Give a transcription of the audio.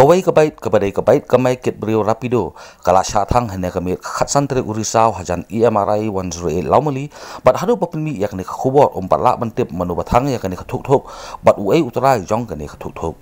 กวัยกบไปกบไปกบัยกบไปเก็บเรียวรับพิโดกลาชาทังเห็นเนกมีขัดสันตทรอุริสาวฮจันอีเอ็มไอวันสุเอลลามลีบัดฮารุปปินมีอยากเนกขบวอดอมปัลละบันเท็บมโนบัทังอยากเนกทุกทุกบัดอุเออุตรายจ้งกันเนกทุกทุก